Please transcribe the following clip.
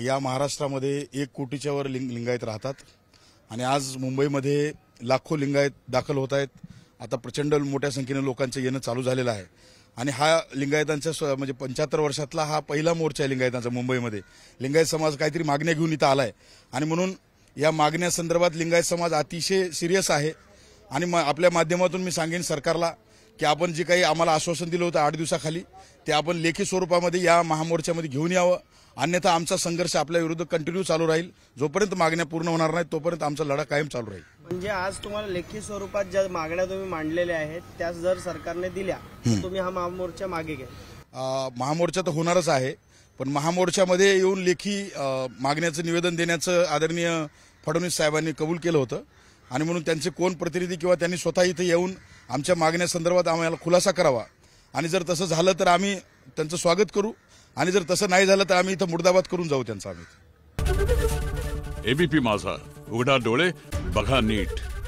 या महाराष्ट्रामध्ये एक कोटीच्या वर लिंग लिंगायत राहतात आणि आज मुंबईमध्ये लाखो लिंगायत दाखल होत आहेत आता प्रचंड मोठ्या संख्येने लोकांचं येणं चालू झालेलं आहे आणि हा लिंगायतांचा म्हणजे पंच्याहत्तर वर्षातला हा पहिला मोर्चा आहे लिंगायतांचा मुंबईमध्ये लिंगायत समाज काहीतरी मागण्या घेऊन इथं आला आहे आणि म्हणून या मागण्यासंदर्भात लिंगायत समाज अतिशय सिरियस आहे आणि मग आपल्या माध्यमातून मी सांगेन सरकारला की आपण जे काही आम्हाला आश्वासन दिलं होतं आठ दिवसाखाली ते आपण लेखी स्वरूपामध्ये या महामोर्चामध्ये घेऊन यावं अन्यथा आमचा संघर्ष आपल्या विरुद्ध कंटिन्यू चालू राहील जोपर्यंत मागण्या पूर्ण होणार नाही तोपर्यंत आमचा लढा कायम चालू राहील म्हणजे आज तुम्हाला लेखी स्वरूपात ज्या मागण्या तुम्ही मांडलेल्या आहेत त्या जर सरकारने दिल्या तुम्ही हा महामोर्चा मागे घ्या महामोर्चा तर होणारच आहे पण महामोर्चामध्ये येऊन लेखी मागण्याचं निवेदन देण्याचं आदरणीय फडणवीस साहेबांनी कबूल केलं होतं आणि म्हणून त्यांचे कोण प्रतिनिधी किंवा त्यांनी स्वतः इथे येऊन आमच्या मागण्यासंदर्भात आम्हाला खुलासा करावा आणि जर तसं झालं तर आम्ही त्यांचं स्वागत करू आणि जर तसं नाही झालं तर आम्ही इथं मुर्दाबाद करून जाऊ त्यांचा आम्ही एबीपी माझा उघडा डोळे बघा नीट